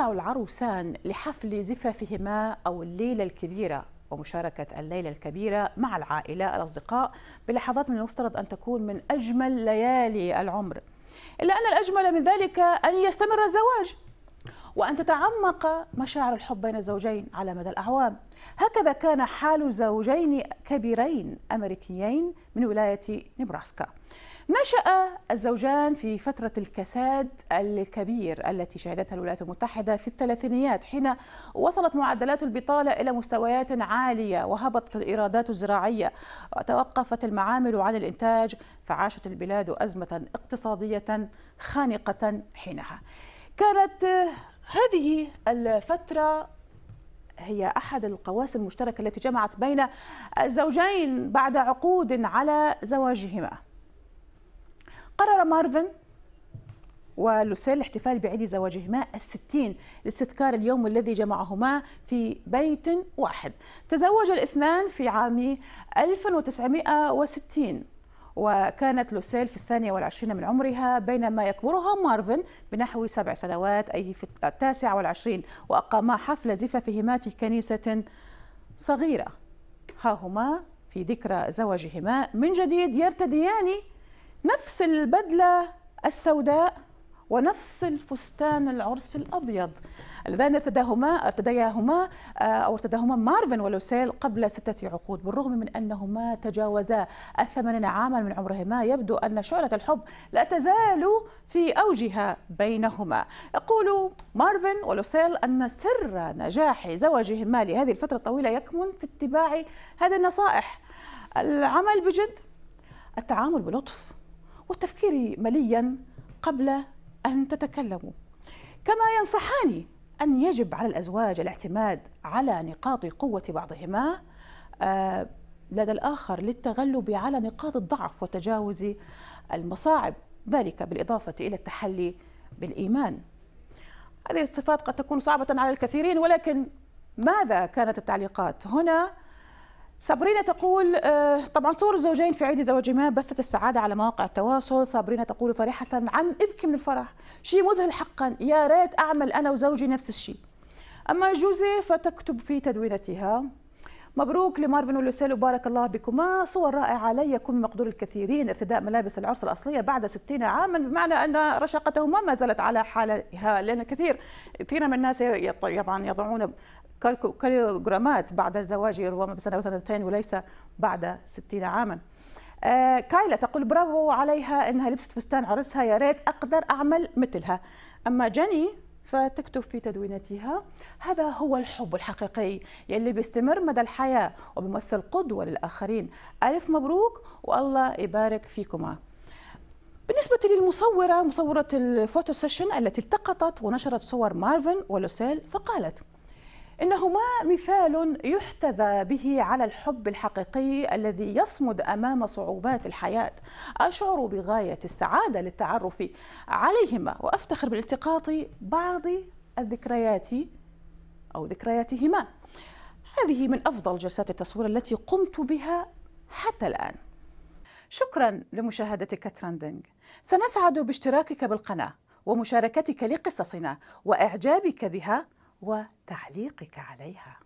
يطلع العروسان لحفل زفافهما أو الليلة الكبيرة ومشاركة الليلة الكبيرة مع العائلة الأصدقاء بلحظات من المفترض أن تكون من أجمل ليالي العمر إلا أن الأجمل من ذلك أن يستمر الزواج وأن تتعمق مشاعر الحب بين الزوجين على مدى الأعوام هكذا كان حال زوجين كبيرين أمريكيين من ولاية نبراسكا نشأ الزوجان في فترة الكساد الكبير التي شهدتها الولايات المتحدة في الثلاثينيات حين وصلت معدلات البطالة إلى مستويات عالية وهبطت الإيرادات الزراعية وتوقفت المعامل عن الإنتاج فعاشت البلاد أزمة اقتصادية خانقة حينها كانت هذه الفترة هي أحد القواسم المشتركة التي جمعت بين الزوجين بعد عقود على زواجهما قرر مارفن ولوسيل الاحتفال بعيد زواجهما الستين لاستذكار اليوم الذي جمعهما في بيت واحد تزوج الاثنان في عام 1960 وكانت لوسيل في الثانية والعشرين من عمرها بينما يكبرها مارفن بنحو سبع سنوات أي في التاسعة والعشرين وأقاما حفل زفافهما في كنيسة صغيرة ها هما في ذكرى زواجهما من جديد يرتديان نفس البدله السوداء ونفس الفستان العرس الابيض اللذان ارتداهما ارتدياهما آه، او ارتداهما مارفن ولوسيل قبل سته عقود بالرغم من انهما تجاوزا الثمانين عاما من عمرهما يبدو ان شعله الحب لا تزال في اوجها بينهما يقول مارفن ولوسيل ان سر نجاح زواجهما لهذه الفتره الطويله يكمن في اتباع هذه النصائح العمل بجد التعامل بلطف والتفكير مليا قبل أن تتكلموا كما ينصحان أن يجب على الأزواج الاعتماد على نقاط قوة بعضهما آه، لدى الآخر للتغلب على نقاط الضعف وتجاوز المصاعب ذلك بالإضافة إلى التحلي بالإيمان هذه الصفات قد تكون صعبة على الكثيرين ولكن ماذا كانت التعليقات هنا صابرينا تقول آه، طبعا صور الزوجين في عيد زواجهما بثت السعادة على مواقع التواصل صابرينا تقول فرحة عم ابكي من الفرح شيء مذهل حقا يا ريت أعمل أنا وزوجي نفس الشيء أما جوزي فتكتب في تدوينتها مبروك لمارفن ولوسيل وبارك الله بكما صور رائعة لا يكون مقدور الكثيرين ارتداء ملابس العرس الأصلية بعد 60 عاما بمعنى أن رشاقتهما ما زالت على حالها لأن كثير كثير من الناس طبعا يضعون كيلوغرامات بعد الزواج ربما بسنة أو سنتين وليس بعد 60 عاما آه، كايلا تقول برافو عليها انها لبست فستان عرسها يا ريت اقدر اعمل مثلها اما جني فتكتب في تدوينتها هذا هو الحب الحقيقي يلي بيستمر مدى الحياة وبيمثل قدوة للآخرين ألف مبروك والله يبارك فيكما بالنسبة للمصورة مصورة الفوتو سيشن التي التقطت ونشرت صور مارفن ولوسيل فقالت إنهما مثال يحتذى به على الحب الحقيقي الذي يصمد أمام صعوبات الحياة أشعر بغاية السعادة للتعرف عليهما وأفتخر بالالتقاط بعض الذكريات أو ذكرياتهما هذه من أفضل جلسات التصوير التي قمت بها حتى الآن شكرا لمشاهدتك ترندنج سنسعد باشتراكك بالقناة ومشاركتك لقصصنا وإعجابك بها وتعليقك عليها